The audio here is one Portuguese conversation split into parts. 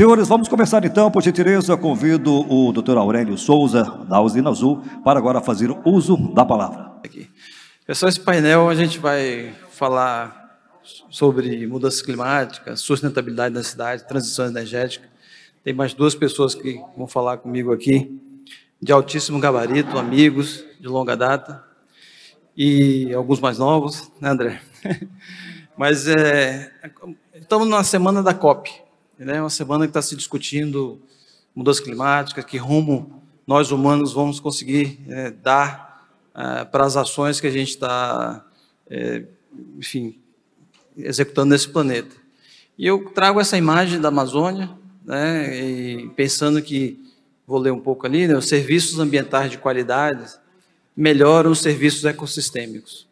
Senhores, vamos começar então, por gentileza, convido o Dr. Aurélio Souza, da Usina Azul, para agora fazer uso da palavra. Aqui. Pessoal, é esse painel a gente vai falar sobre mudanças climáticas, sustentabilidade da cidade, transição energética. Tem mais duas pessoas que vão falar comigo aqui, de altíssimo gabarito, amigos de longa data, e alguns mais novos, né, André? Mas é, estamos na semana da COP, é uma semana que está se discutindo mudanças climáticas, que rumo nós humanos vamos conseguir é, dar é, para as ações que a gente está, é, enfim, executando nesse planeta. E eu trago essa imagem da Amazônia, né, pensando que, vou ler um pouco ali, né, os serviços ambientais de qualidade melhoram os serviços ecossistêmicos.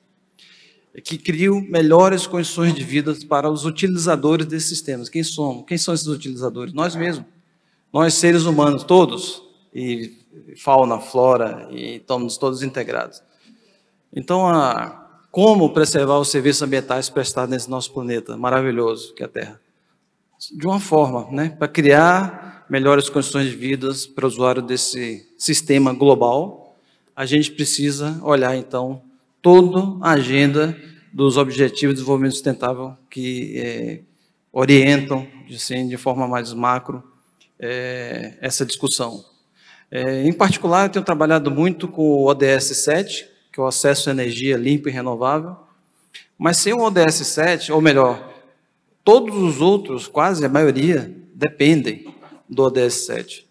É que criam melhores condições de vida para os utilizadores desses sistemas. Quem somos? Quem são esses utilizadores? Nós mesmos. Nós, seres humanos, todos. E fauna, flora, e estamos todos integrados. Então, a, como preservar os serviços ambientais prestados nesse nosso planeta maravilhoso, que é a Terra? De uma forma, né? Para criar melhores condições de vida para o usuário desse sistema global, a gente precisa olhar, então, toda a agenda dos Objetivos de Desenvolvimento Sustentável que é, orientam, assim, de forma mais macro, é, essa discussão. É, em particular, eu tenho trabalhado muito com o ODS 7, que é o acesso à energia limpa e renovável, mas sem o ODS 7, ou melhor, todos os outros, quase a maioria, dependem do ODS 7.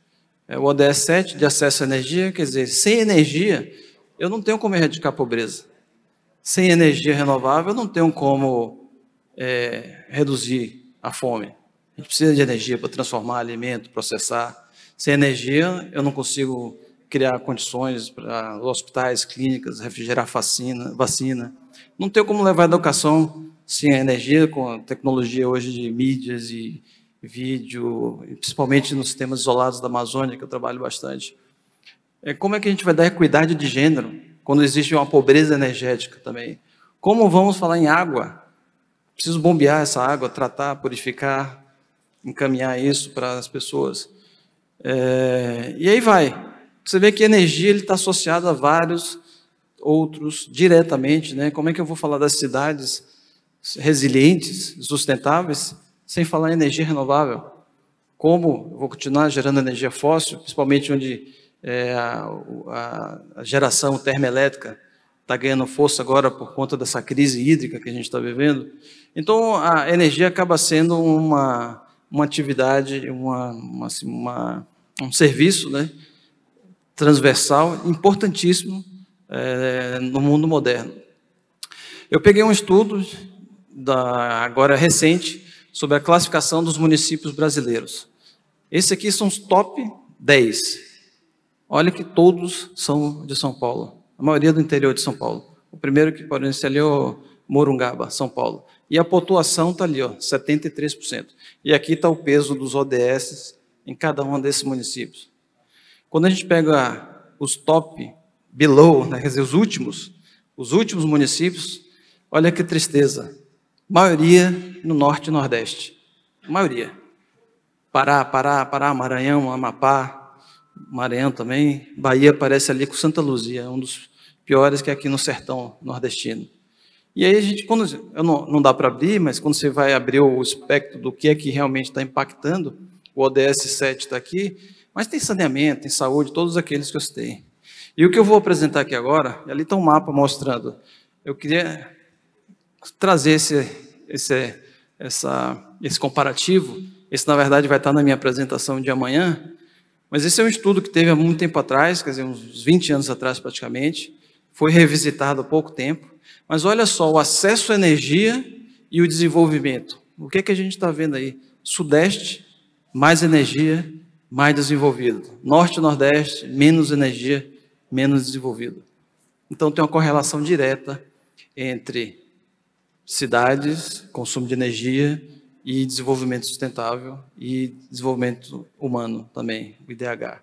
É o ODS 7 de acesso à energia, quer dizer, sem energia, eu não tenho como erradicar a pobreza sem energia renovável, não tenho como é, reduzir a fome. A gente precisa de energia para transformar alimento, processar. Sem energia, eu não consigo criar condições para hospitais, clínicas, refrigerar vacina, vacina. Não tenho como levar a educação sem a energia, com a tecnologia hoje de mídias e vídeo, principalmente nos sistemas isolados da Amazônia, que eu trabalho bastante. É, como é que a gente vai dar equidade de gênero quando existe uma pobreza energética também. Como vamos falar em água? Preciso bombear essa água, tratar, purificar, encaminhar isso para as pessoas. É, e aí vai. Você vê que energia está associada a vários outros diretamente. Né? Como é que eu vou falar das cidades resilientes, sustentáveis, sem falar em energia renovável? Como eu vou continuar gerando energia fóssil, principalmente onde é, a, a, geração termoelétrica está ganhando força agora por conta dessa crise hídrica que a gente está vivendo. Então, a energia acaba sendo uma, uma atividade, uma, uma, assim, uma um serviço né, transversal importantíssimo é, no mundo moderno. Eu peguei um estudo, da, agora recente, sobre a classificação dos municípios brasileiros. Esse aqui são os top 10 Olha que todos são de São Paulo, a maioria do interior de São Paulo. O primeiro que ser ali é o Morungaba, São Paulo. E a pontuação está ali, ó, 73%. E aqui está o peso dos ODS em cada um desses municípios. Quando a gente pega os top, below, né, quer dizer, os últimos, os últimos municípios, olha que tristeza. Maioria no norte e nordeste. maioria. Pará, Pará, Pará, Maranhão, Amapá, Maranhão também. Bahia aparece ali com Santa Luzia, é um dos piores que é aqui no sertão nordestino. E aí a gente, quando eu não, não dá para abrir, mas quando você vai abrir o espectro do que é que realmente está impactando, o ODS 7 está aqui, mas tem saneamento, tem saúde, todos aqueles que eu citei. E o que eu vou apresentar aqui agora, ali está um mapa mostrando. Eu queria trazer esse, esse, essa, esse comparativo. Esse, na verdade, vai estar tá na minha apresentação de amanhã, mas esse é um estudo que teve há muito tempo atrás, quer dizer, uns 20 anos atrás praticamente, foi revisitado há pouco tempo. Mas olha só, o acesso à energia e o desenvolvimento. O que é que a gente está vendo aí? Sudeste, mais energia, mais desenvolvido. Norte e Nordeste, menos energia, menos desenvolvido. Então tem uma correlação direta entre cidades, consumo de energia e desenvolvimento sustentável e desenvolvimento humano também, o IDH.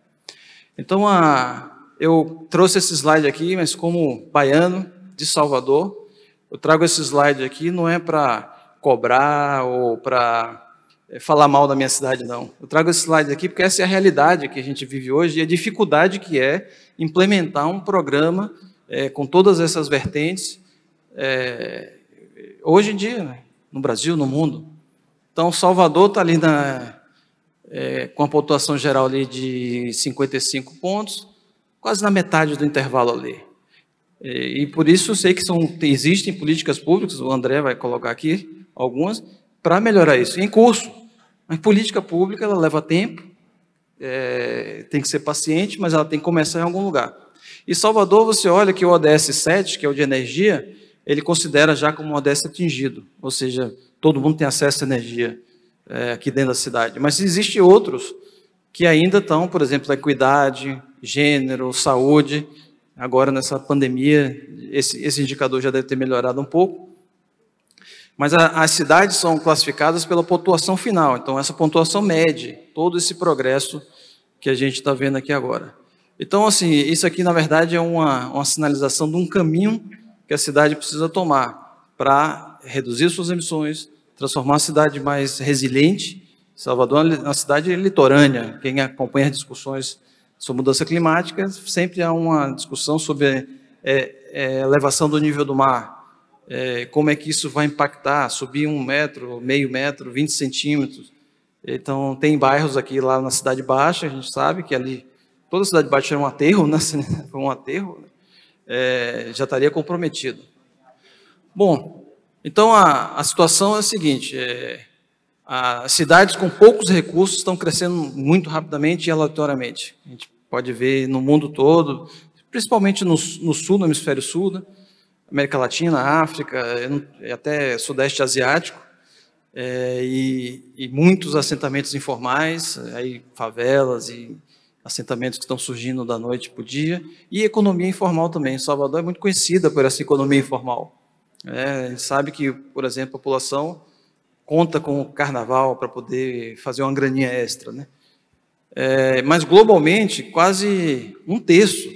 Então, a, eu trouxe esse slide aqui, mas como baiano de Salvador, eu trago esse slide aqui não é para cobrar ou para eh, falar mal da minha cidade, não. Eu trago esse slide aqui porque essa é a realidade que a gente vive hoje e a dificuldade que é implementar um programa é, com todas essas vertentes é, hoje em dia, né, no Brasil, no mundo. Então, Salvador está ali na, é, com a pontuação geral ali de 55 pontos, quase na metade do intervalo ali. E, é, e por isso eu sei que são, existem políticas públicas, o André vai colocar aqui algumas, para melhorar isso. Em curso, Mas política pública ela leva tempo, é, tem que ser paciente, mas ela tem que começar em algum lugar. E Salvador, você olha que o ODS 7, que é o de energia, ele considera já como ODS atingido, ou seja, todo mundo tem acesso à energia é, aqui dentro da cidade. Mas existem outros que ainda estão, por exemplo, equidade, gênero, saúde. Agora, nessa pandemia, esse, esse indicador já deve ter melhorado um pouco. Mas a, as cidades são classificadas pela pontuação final. Então, essa pontuação mede todo esse progresso que a gente está vendo aqui agora. Então, assim, isso aqui, na verdade, é uma, uma sinalização de um caminho que a cidade precisa tomar para reduzir suas emissões, transformar a cidade mais resiliente. Salvador é uma cidade litorânea. Quem acompanha as discussões sobre mudança climática, sempre há uma discussão sobre é, é, elevação do nível do mar, é, como é que isso vai impactar, subir um metro, meio metro, 20 centímetros. Então, tem bairros aqui lá na Cidade Baixa, a gente sabe que ali, toda a Cidade Baixa era é um aterro, né? Foi um aterro, né? é, já estaria comprometido. Bom, então a, a situação é a seguinte: é, as cidades com poucos recursos estão crescendo muito rapidamente e aleatoriamente. A gente pode ver no mundo todo, principalmente no, no sul, no hemisfério sul, né? América Latina, África, até Sudeste Asiático, é, e, e, muitos assentamentos informais, aí favelas e assentamentos que estão surgindo da noite para o dia, e economia informal também. Salvador é muito conhecida por essa economia informal. É, a gente sabe que, por exemplo, a população conta com o carnaval para poder fazer uma graninha extra, né? É, mas globalmente, quase um terço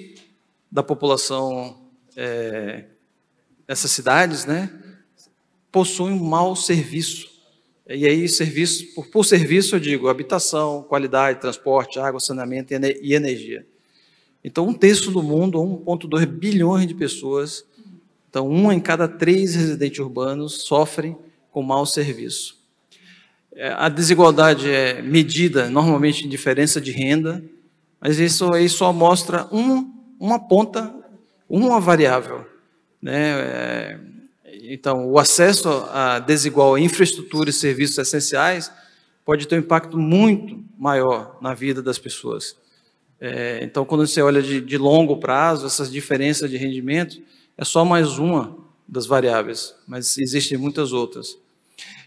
da população é, dessas cidades, né, possui um mau serviço. E aí, serviço, por, por serviço, eu digo habitação, qualidade, transporte, água, saneamento e energia. Então, um terço do mundo, 1,2 bilhões de pessoas, então, um em cada três residentes urbanos sofrem com mau serviço. É, a desigualdade é medida normalmente em diferença de renda, mas isso aí só mostra um, uma ponta, uma variável. Né? É, então, o acesso a desigual a infraestrutura e serviços essenciais pode ter um impacto muito maior na vida das pessoas. É, então, quando você olha de longo prazo, essas diferenças de rendimento, é só mais uma das variáveis, mas existem muitas outras.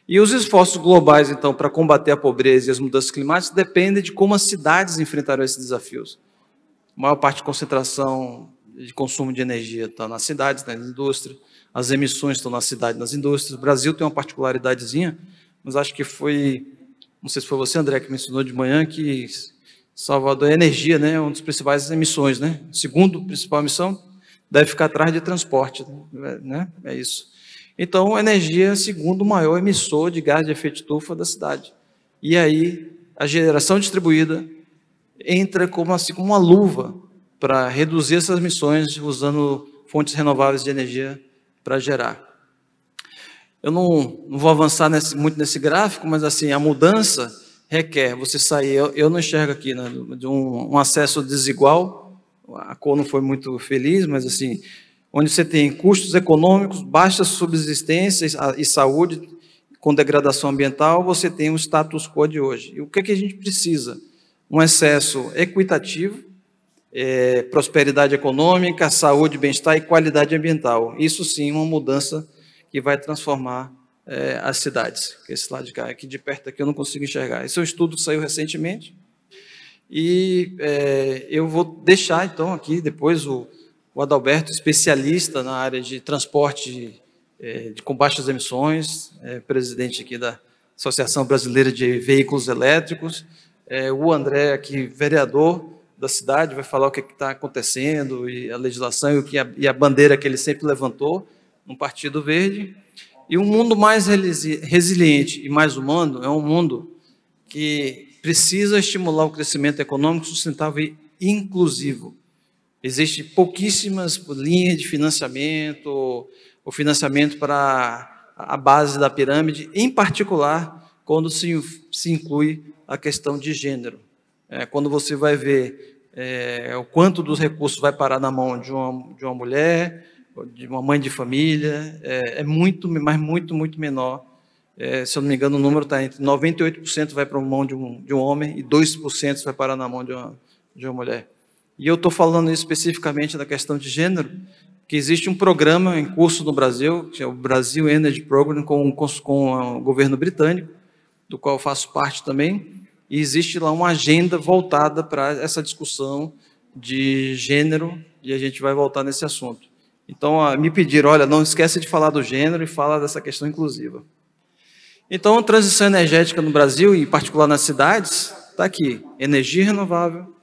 E os esforços globais, então, para combater a pobreza e as mudanças climáticas dependem de como as cidades enfrentarão esses desafios. A maior parte de concentração de consumo de energia está nas cidades, na indústria, as emissões estão nas cidades, nas indústrias. O Brasil tem uma particularidadezinha, mas acho que foi, não sei se foi você, André, que mencionou de manhã que Salvador é energia, né? É uma das principais emissões, né? Segundo principal emissão, deve ficar atrás de transporte, né? É isso. Então, energia é o segundo maior emissor de gás de efeito estufa da cidade. E aí, a geração distribuída entra como assim como uma luva para reduzir essas emissões usando fontes renováveis de energia para gerar. Eu não, não vou avançar nesse, muito nesse gráfico, mas assim a mudança requer você sair. Eu, eu não enxergo aqui né, de um, um acesso desigual a cor não foi muito feliz, mas assim, onde você tem custos econômicos, baixa subsistência e saúde com degradação ambiental, você tem o status quo de hoje. E o que, é que a gente precisa? Um excesso equitativo, é, prosperidade econômica, saúde, bem-estar e qualidade ambiental. Isso sim, uma mudança que vai transformar é, as cidades. esse lado de cá, aqui de perto aqui, eu não consigo enxergar. Esse é um estudo que saiu recentemente, e é, eu vou deixar então aqui depois o, o Adalberto, especialista na área de transporte é, de combate às emissões, é, presidente aqui da Associação Brasileira de Veículos Elétricos, é, o André aqui, vereador da cidade, vai falar o que é está acontecendo e a legislação e, o que a, e a bandeira que ele sempre levantou no Partido Verde. E um mundo mais resiliente e mais humano é um mundo que precisa estimular o crescimento econômico sustentável e inclusivo. Existem pouquíssimas linhas de financiamento, o financiamento para a base da pirâmide, em particular quando se, se inclui a questão de gênero. É, quando você vai ver é, o quanto dos recursos vai parar na mão de uma, de uma mulher, de uma mãe de família, é, é muito, mas muito, muito menor é, se eu não me engano, o número está entre 98% vai para a mão de um, de um homem e 2% vai parar na mão de uma, de uma mulher. E eu estou falando especificamente da questão de gênero, que existe um programa em curso no Brasil, que é o Brasil Energy Program, com, com o governo britânico, do qual eu faço parte também, e existe lá uma agenda voltada para essa discussão de gênero, e a gente vai voltar nesse assunto. Então, me pediram, olha, não esquece de falar do gênero e fala dessa questão inclusiva. Então, a transição energética no Brasil, e em particular nas cidades, está aqui: energia renovável,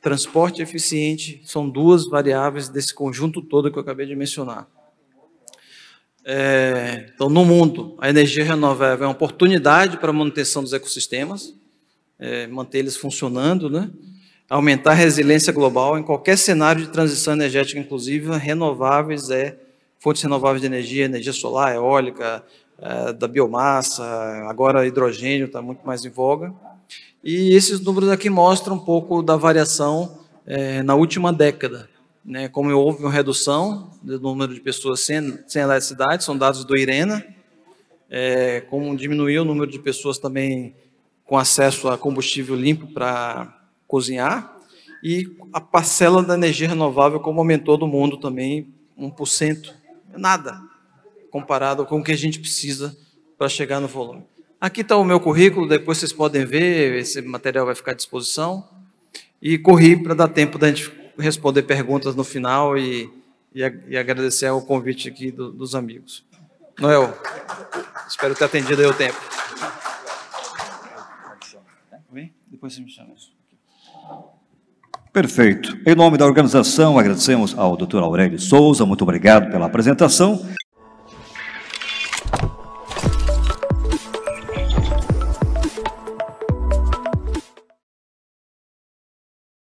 transporte eficiente, são duas variáveis desse conjunto todo que eu acabei de mencionar. É, então, no mundo, a energia renovável é uma oportunidade para a manutenção dos ecossistemas, é, manter eles funcionando, né? aumentar a resiliência global em qualquer cenário de transição energética, inclusive renováveis é fontes renováveis de energia, energia solar, eólica, é, da biomassa, agora hidrogênio está muito mais em voga. E esses números aqui mostram um pouco da variação é, na última década. Né? Como houve uma redução do número de pessoas sem, sem eletricidade são dados do IRENA, é, como diminuiu o número de pessoas também com acesso a combustível limpo para cozinhar, e a parcela da energia renovável como aumentou do mundo também 1%. Nada, comparado com o que a gente precisa para chegar no volume. Aqui está o meu currículo, depois vocês podem ver, esse material vai ficar à disposição. E corri para dar tempo da gente responder perguntas no final e, e, e agradecer o convite aqui do, dos amigos. Noel, espero ter atendido aí o tempo. Depois me chama. Perfeito. Em nome da organização, agradecemos ao Dr. Aurélio Souza, muito obrigado pela apresentação.